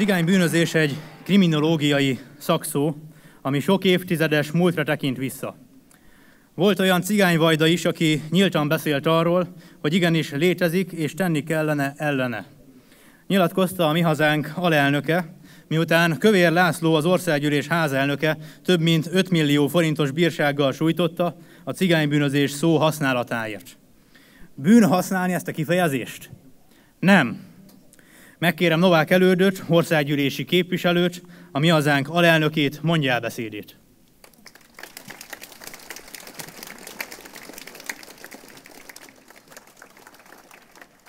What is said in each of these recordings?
Cigány bűnözés egy kriminológiai szakszó, ami sok évtizedes múltra tekint vissza. Volt olyan cigányvajda is, aki nyíltan beszélt arról, hogy igenis létezik és tenni kellene ellene. Nyilatkozta a mi hazánk alelnöke, miután Kövér László az országgyűlés házelnöke több mint 5 millió forintos bírsággal sújtotta a cigánybűnözés szó használatáért. Bűn használni ezt a kifejezést? Nem, Megkérem Novák elődöt, országgyűlési képviselőt, a mi hazánk alelnökét, mondja el beszédét.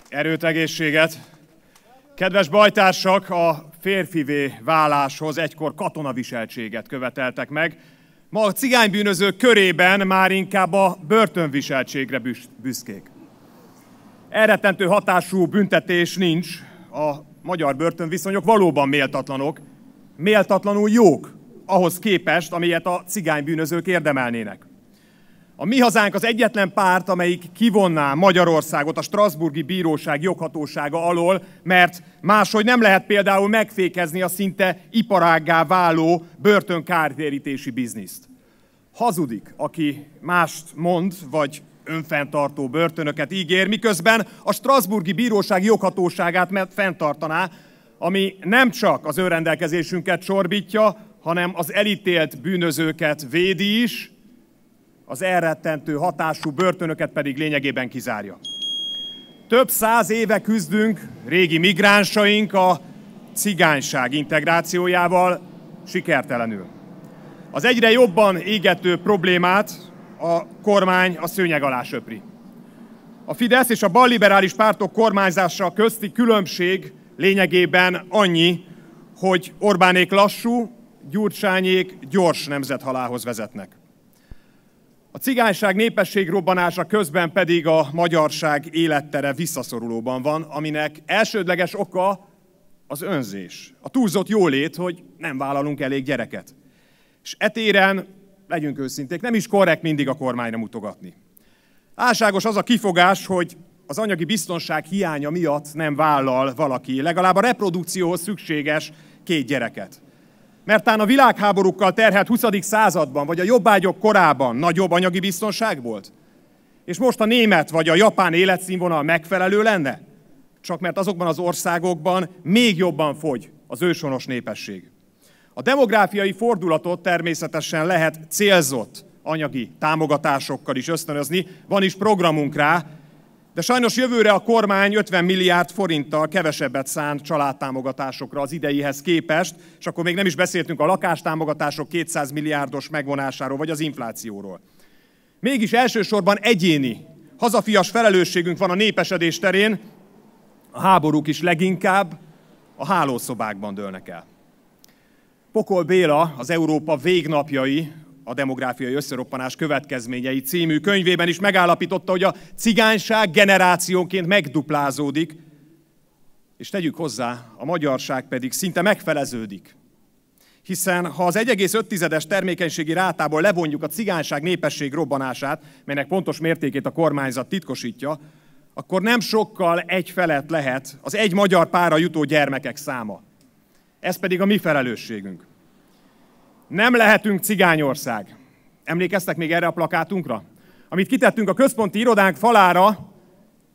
Erőt, egészséget! Kedves bajtársak, a férfivé váláshoz egykor katonaviseltséget követeltek meg, ma a cigánybűnözők körében már inkább a börtönviseltségre büszkék. Elrettentő hatású büntetés nincs, a magyar börtönviszonyok valóban méltatlanok, méltatlanul jók ahhoz képest, amilyet a cigánybűnözők érdemelnének. A mi hazánk az egyetlen párt, amelyik kivonná Magyarországot a Strasburgi Bíróság joghatósága alól, mert máshogy nem lehet például megfékezni a szinte iparággá váló börtönkártérítési bizniszt. Hazudik, aki mást mond, vagy önfenntartó börtönöket ígér, miközben a Strasburgi Bíróság joghatóságát fenntartaná, ami nem csak az önrendelkezésünket sorbítja, hanem az elítélt bűnözőket védi is, az elrettentő hatású börtönöket pedig lényegében kizárja. Több száz éve küzdünk régi migránsaink a cigányság integrációjával sikertelenül. Az egyre jobban égető problémát a kormány a szőnyeg alá söpri. A Fidesz és a balliberális pártok kormányzása közti különbség lényegében annyi, hogy Orbánék lassú, Gyurcsányék gyors nemzethalához vezetnek. A cigányság népesség robbanása közben pedig a magyarság élettere visszaszorulóban van, aminek elsődleges oka az önzés. A túlzott jólét, hogy nem vállalunk elég gyereket. És etéren legyünk őszinték, nem is korrekt mindig a kormányra mutogatni. Álságos az a kifogás, hogy az anyagi biztonság hiánya miatt nem vállal valaki legalább a reprodukcióhoz szükséges két gyereket. Mert tán a világháborúkkal terhelt 20. században, vagy a jobbágyok korában nagyobb anyagi biztonság volt? És most a német vagy a japán életszínvonal megfelelő lenne? Csak mert azokban az országokban még jobban fogy az ősonos népesség. A demográfiai fordulatot természetesen lehet célzott anyagi támogatásokkal is ösztönözni, van is programunk rá, de sajnos jövőre a kormány 50 milliárd forinttal kevesebbet szánt családtámogatásokra az ideihez képest, és akkor még nem is beszéltünk a lakástámogatások 200 milliárdos megvonásáról, vagy az inflációról. Mégis elsősorban egyéni, hazafias felelősségünk van a népesedés terén, a háborúk is leginkább a hálószobákban dőlnek el. Pokol Béla az Európa végnapjai, a demográfiai összeroppanás következményei című könyvében is megállapította, hogy a cigányság generációnként megduplázódik, és tegyük hozzá, a magyarság pedig szinte megfeleződik. Hiszen ha az 1,5-es termékenységi rátából levonjuk a cigányság népesség robbanását, melynek pontos mértékét a kormányzat titkosítja, akkor nem sokkal egy felett lehet az egy magyar pára jutó gyermekek száma. Ez pedig a mi felelősségünk. Nem lehetünk cigányország. Emlékeztek még erre a plakátunkra? Amit kitettünk a központi irodánk falára,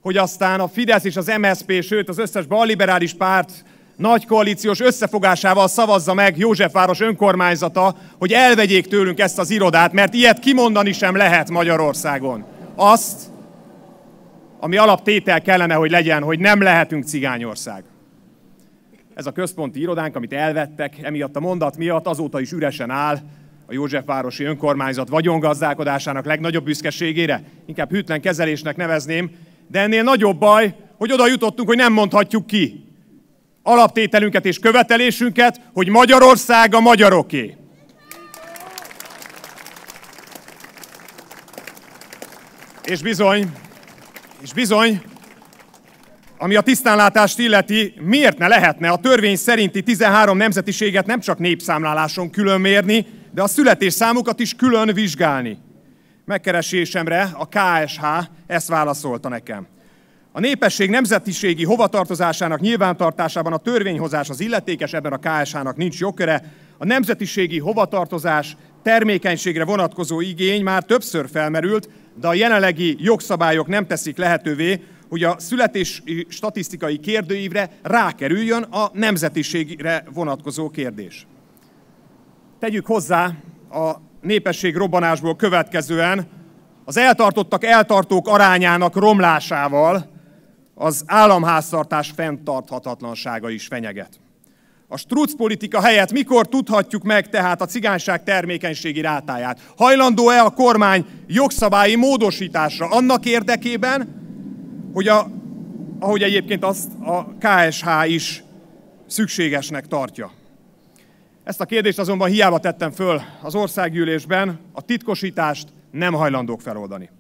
hogy aztán a Fidesz és az MSP, sőt az összes balliberális párt nagy koalíciós összefogásával szavazza meg Józsefváros önkormányzata, hogy elvegyék tőlünk ezt az irodát, mert ilyet kimondani sem lehet Magyarországon. Azt, ami alaptétel kellene, hogy legyen, hogy nem lehetünk cigányország. Ez a központi irodánk, amit elvettek, emiatt a mondat miatt azóta is üresen áll, a Józsefvárosi önkormányzat vagyongazdálkodásának legnagyobb büszkeségére, inkább hűtlen kezelésnek nevezném, de ennél nagyobb baj, hogy oda jutottunk, hogy nem mondhatjuk ki. Alaptételünket és követelésünket, hogy Magyarország a magyaroké. És bizony, és bizony, ami a tisztánlátást illeti, miért ne lehetne a törvény szerinti 13 nemzetiséget nem csak népszámláláson külön mérni, de a születésszámukat is külön vizsgálni? Megkeresésemre a KSH ezt válaszolta nekem. A népesség nemzetiségi hovatartozásának nyilvántartásában a törvényhozás az illetékes, ebben a KSH-nak nincs jogköre. A nemzetiségi hovatartozás termékenységre vonatkozó igény már többször felmerült, de a jelenlegi jogszabályok nem teszik lehetővé, hogy a születés statisztikai kérdőívre rákerüljön a nemzetiségre vonatkozó kérdés. Tegyük hozzá a népesség robbanásból következően az eltartottak eltartók arányának romlásával az államháztartás fenntarthatatlansága is fenyeget. A struc politika helyett mikor tudhatjuk meg tehát a cigányság termékenységi rátáját? Hajlandó-e a kormány jogszabályi módosításra annak érdekében, hogy a, ahogy egyébként azt a KSH is szükségesnek tartja. Ezt a kérdést azonban hiába tettem föl az országgyűlésben, a titkosítást nem hajlandók feloldani.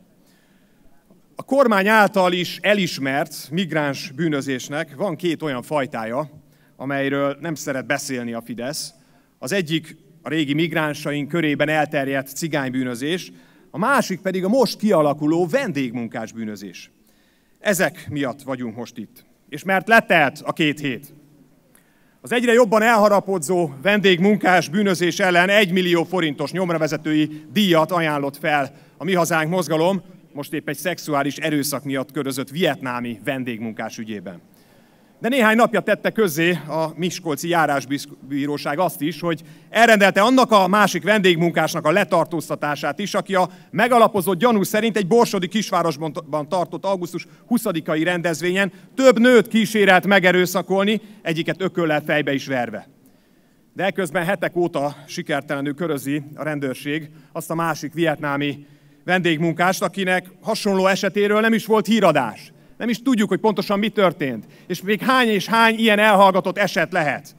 A kormány által is elismert migráns bűnözésnek van két olyan fajtája, amelyről nem szeret beszélni a Fidesz. Az egyik a régi migránsaink körében elterjedt cigánybűnözés, a másik pedig a most kialakuló vendégmunkás bűnözés. Ezek miatt vagyunk most itt. És mert letelt a két hét. Az egyre jobban elharapodzó vendégmunkás bűnözés ellen 1 millió forintos nyomravezetői díjat ajánlott fel a Mi Hazánk mozgalom, most épp egy szexuális erőszak miatt körözött vietnámi vendégmunkás ügyében. De néhány napja tette közzé a Miskolci Járásbíróság azt is, hogy elrendelte annak a másik vendégmunkásnak a letartóztatását is, aki a megalapozott gyanú szerint egy borsodi kisvárosban tartott augusztus 20-ai rendezvényen több nőt kísérelt megerőszakolni, egyiket ököllel fejbe is verve. De ekközben hetek óta sikertelenül körözi a rendőrség azt a másik vietnámi vendégmunkást, akinek hasonló esetéről nem is volt híradás. Nem is tudjuk, hogy pontosan mi történt. És még hány és hány ilyen elhallgatott eset lehet.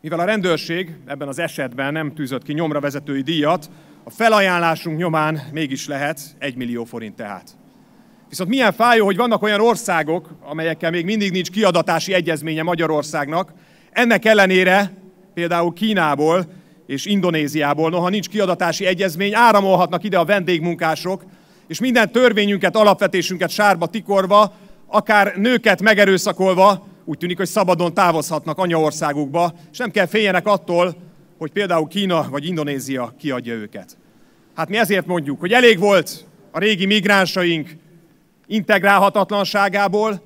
Mivel a rendőrség ebben az esetben nem tűzött ki nyomra vezetői díjat, a felajánlásunk nyomán mégis lehet 1 millió forint tehát. Viszont milyen fájó, hogy vannak olyan országok, amelyekkel még mindig nincs kiadatási egyezménye Magyarországnak. Ennek ellenére például Kínából és Indonéziából, noha nincs kiadatási egyezmény, áramolhatnak ide a vendégmunkások, és minden törvényünket, alapvetésünket sárba tikorva, akár nőket megerőszakolva, úgy tűnik, hogy szabadon távozhatnak anyaországukba, és nem kell féljenek attól, hogy például Kína vagy Indonézia kiadja őket. Hát mi ezért mondjuk, hogy elég volt a régi migránsaink integrálhatatlanságából,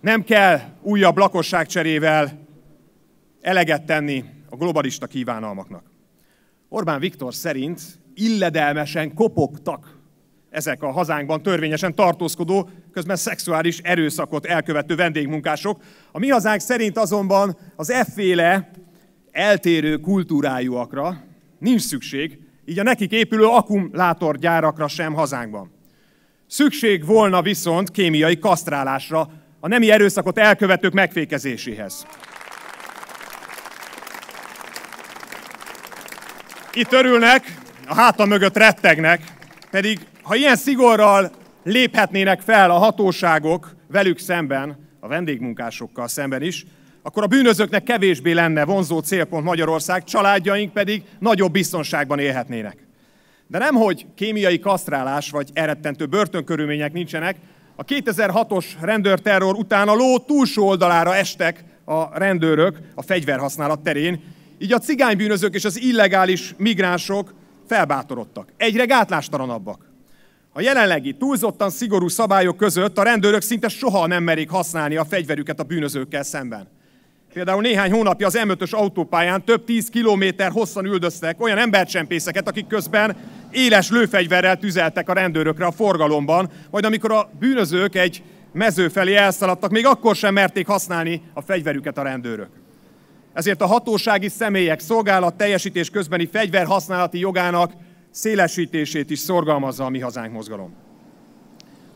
nem kell újabb lakosságcserével eleget tenni a globalista kívánalmaknak. Orbán Viktor szerint illedelmesen kopogtak ezek a hazánkban törvényesen tartózkodó, közben szexuális erőszakot elkövető vendégmunkások. A mi hazánk szerint azonban az efféle eltérő kultúrájúakra nincs szükség, így a nekik épülő akkumulátorgyárakra sem hazánkban. Szükség volna viszont kémiai kasztrálásra, a nemi erőszakot elkövetők megfékezéséhez. Itt örülnek, a háta mögött rettegnek, pedig ha ilyen szigorral léphetnének fel a hatóságok velük szemben, a vendégmunkásokkal szemben is, akkor a bűnözőknek kevésbé lenne vonzó célpont Magyarország, családjaink pedig nagyobb biztonságban élhetnének. De nem, hogy kémiai kasztrálás vagy elrettentő börtönkörülmények nincsenek, a 2006-os rendőrterror után a ló túlsó oldalára estek a rendőrök a fegyverhasználat terén, így a cigánybűnözők és az illegális migránsok felbátorodtak. Egyre gátlástalanabbak. A jelenlegi túlzottan szigorú szabályok között a rendőrök szinte soha nem merik használni a fegyverüket a bűnözőkkel szemben. Például néhány hónapja az M5-ös autópályán több tíz kilométer hosszan üldöztek olyan embercsempészeket, akik közben éles lőfegyverrel tüzeltek a rendőrökre a forgalomban, majd amikor a bűnözők egy mező felé elszaladtak, még akkor sem merték használni a fegyverüket a rendőrök. Ezért a hatósági személyek szolgálat teljesítés közbeni fegyverhasználati jogának szélesítését is szorgalmazza a Mi Hazánk mozgalom.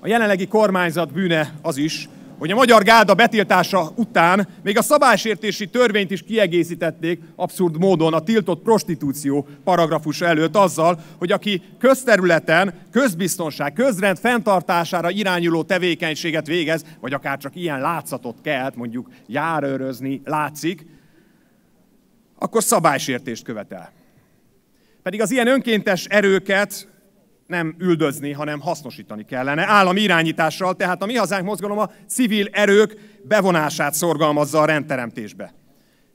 A jelenlegi kormányzat bűne az is, hogy a magyar gálda betiltása után még a szabálysértési törvényt is kiegészítették abszurd módon a tiltott prostitúció paragrafus előtt azzal, hogy aki közterületen közbiztonság, közrend fenntartására irányuló tevékenységet végez, vagy akár csak ilyen látszatot kelt, mondjuk járőrözni látszik, akkor szabálysértést követel. Pedig az ilyen önkéntes erőket nem üldözni, hanem hasznosítani kellene állami irányítással, tehát a Mi Hazánk mozgalom a civil erők bevonását szorgalmazza a rendteremtésbe.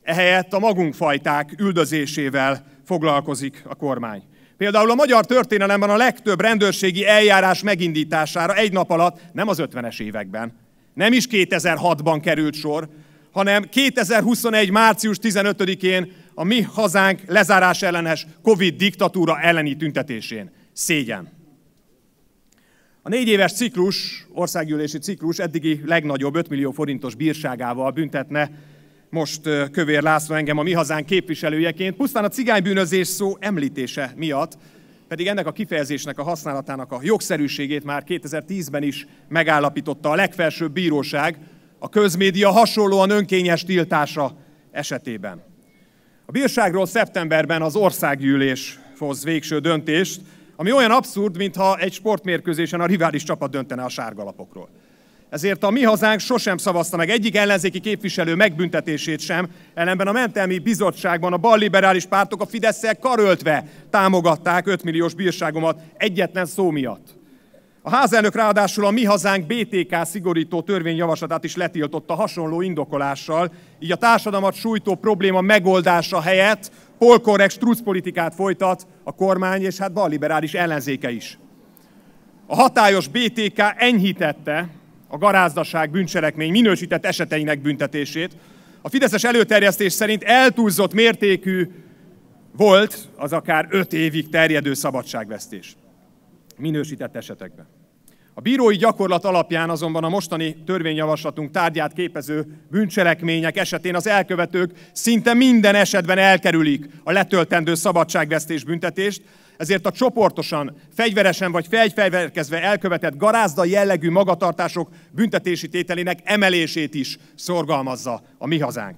Ehelyett a magunk fajták üldözésével foglalkozik a kormány. Például a magyar történelemben a legtöbb rendőrségi eljárás megindítására egy nap alatt nem az 50-es években, nem is 2006-ban került sor, hanem 2021. március 15-én a mi hazánk lezárás ellenes Covid diktatúra elleni tüntetésén. Szégyen. A négy éves ciklus, országgyűlési ciklus eddigi legnagyobb 5 millió forintos bírságával büntetne most Kövér László engem a mi hazánk képviselőjeként, pusztán a cigánybűnözés szó említése miatt, pedig ennek a kifejezésnek a használatának a jogszerűségét már 2010-ben is megállapította a legfelsőbb bíróság a közmédia hasonlóan önkényes tiltása esetében. A bírságról szeptemberben az országgyűlés hoz végső döntést, ami olyan abszurd, mintha egy sportmérkőzésen a rivális csapat döntene a sárgalapokról. Ezért a mi hazánk sosem szavazta meg egyik ellenzéki képviselő megbüntetését sem, ellenben a mentelmi bizottságban a balliberális pártok a fidesz karöltve támogatták 5 milliós bírságomat egyetlen szó miatt. A házelnök ráadásul a Mi Hazánk BTK szigorító törvényjavaslatát is letiltotta hasonló indokolással, így a társadalmat sújtó probléma megoldása helyett polkorrekt politikát folytat a kormány és hát balliberális ellenzéke is. A hatályos BTK enyhítette a garázdaság bűncselekmény minősített eseteinek büntetését. A Fideszes előterjesztés szerint eltúlzott mértékű volt az akár öt évig terjedő szabadságvesztés minősített esetekben. A bírói gyakorlat alapján azonban a mostani törvényjavaslatunk tárgyát képező bűncselekmények esetén az elkövetők szinte minden esetben elkerülik a letöltendő szabadságvesztés büntetést, ezért a csoportosan, fegyveresen vagy fegyfegyverkezve elkövetett garázda jellegű magatartások büntetési tételének emelését is szorgalmazza a mi hazánk.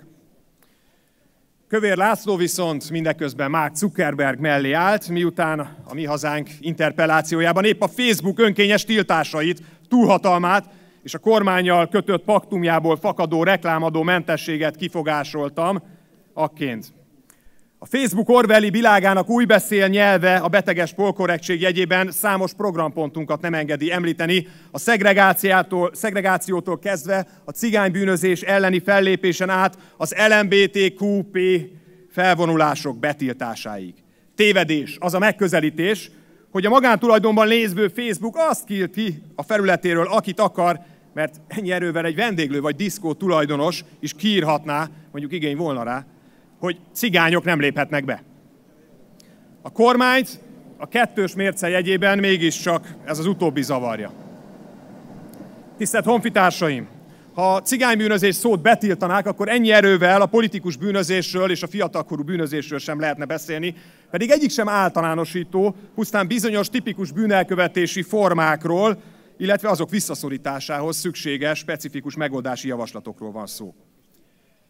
Kövér László viszont mindeközben már Zuckerberg mellé állt, miután a mi hazánk interpelációjában épp a Facebook önkényes tiltásait, túlhatalmát és a kormányjal kötött paktumjából fakadó reklámadó mentességet kifogásoltam, akként. A Facebook Orwelli világának új beszél nyelve a beteges polkorrektség jegyében számos programpontunkat nem engedi említeni, a szegregációtól, szegregációtól kezdve a cigánybűnözés elleni fellépésen át az LMBTQP felvonulások betiltásáig. Tévedés az a megközelítés, hogy a magántulajdonban lézvő Facebook azt kilti a felületéről, akit akar, mert ennyi erővel egy vendéglő vagy diszkó tulajdonos is kiírhatná, mondjuk igény volna rá, hogy cigányok nem léphetnek be. A kormányt a kettős mérce jegyében mégiscsak ez az utóbbi zavarja. Tisztelt honfitársaim! Ha a cigánybűnözés szót betiltanák, akkor ennyi erővel a politikus bűnözésről és a fiatalkorú bűnözésről sem lehetne beszélni, pedig egyik sem általánosító, pusztán bizonyos tipikus bűnelkövetési formákról, illetve azok visszaszorításához szükséges, specifikus megoldási javaslatokról van szó.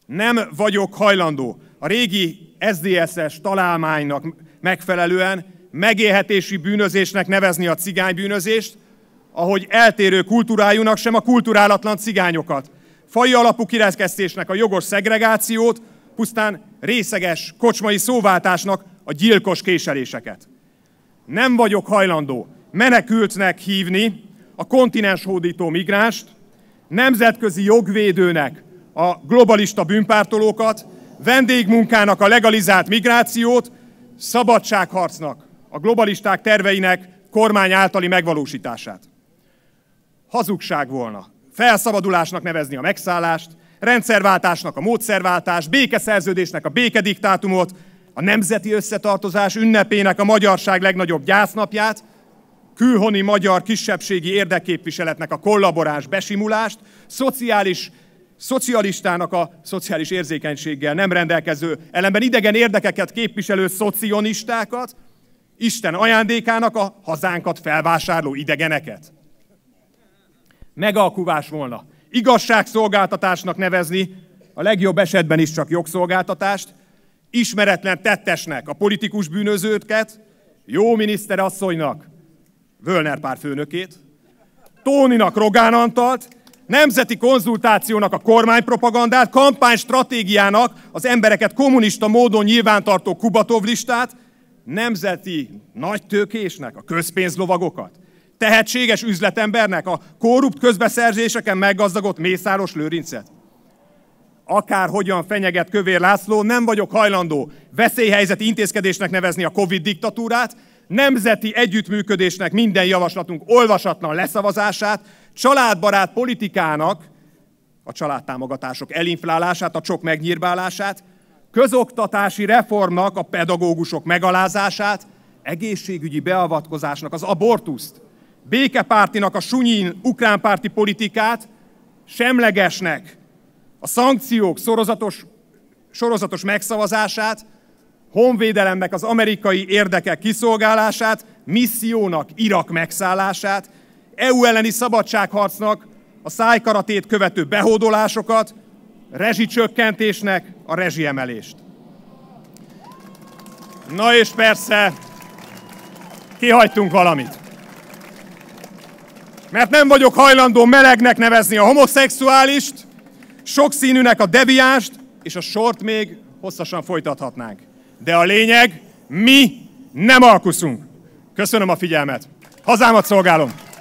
Nem vagyok hajlandó a régi SZDSZ-es találmánynak megfelelően megélhetési bűnözésnek nevezni a cigánybűnözést, ahogy eltérő kultúrájúnak sem a kultúrálatlan cigányokat, faj alapú kirekesztésnek a jogos szegregációt, pusztán részeges kocsmai szóváltásnak a gyilkos késeléseket. Nem vagyok hajlandó menekültnek hívni a kontinens hódító nemzetközi jogvédőnek a globalista bűnpártolókat, vendégmunkának a legalizált migrációt, szabadságharcnak a globalisták terveinek kormány általi megvalósítását. Hazugság volna felszabadulásnak nevezni a megszállást, rendszerváltásnak a módszerváltás, békeszerződésnek a békediktátumot, a nemzeti összetartozás ünnepének a magyarság legnagyobb gyásznapját, külhoni magyar kisebbségi érdekképviseletnek a kollaboráns besimulást, szociális szocialistának a szociális érzékenységgel nem rendelkező, ellenben idegen érdekeket képviselő szocionistákat, Isten ajándékának a hazánkat felvásárló idegeneket. Megalkuvás volna igazságszolgáltatásnak nevezni, a legjobb esetben is csak jogszolgáltatást, ismeretlen tettesnek a politikus bűnözőket, jó miniszter asszonynak, Völner pár főnökét, Tóninak Rogán Antalt, nemzeti konzultációnak a kormánypropagandát, kampánystratégiának az embereket kommunista módon nyilvántartó Kubatov listát, nemzeti nagytőkésnek a közpénzlovagokat, tehetséges üzletembernek a korrupt közbeszerzéseken meggazdagott Mészáros Lőrincet. Akárhogyan fenyeget Kövér László, nem vagyok hajlandó veszélyhelyzet intézkedésnek nevezni a Covid diktatúrát, nemzeti együttműködésnek minden javaslatunk olvasatlan leszavazását, családbarát politikának a családtámogatások elinflálását, a csok megnyírbálását, közoktatási reformnak a pedagógusok megalázását, egészségügyi beavatkozásnak az abortuszt, békepártinak a sunyin ukránpárti politikát, semlegesnek a szankciók sorozatos, sorozatos megszavazását, honvédelemnek az amerikai érdekek kiszolgálását, missziónak Irak megszállását, EU elleni szabadságharcnak, a szájkaratét követő behódolásokat, rezsicsökkentésnek a rezsiemelést. Na és persze, kihagytunk valamit. Mert nem vagyok hajlandó melegnek nevezni a homoszexuálist, sokszínűnek a deviást, és a sort még hosszasan folytathatnánk. De a lényeg, mi nem alkuszunk. Köszönöm a figyelmet. Hazámat szolgálom!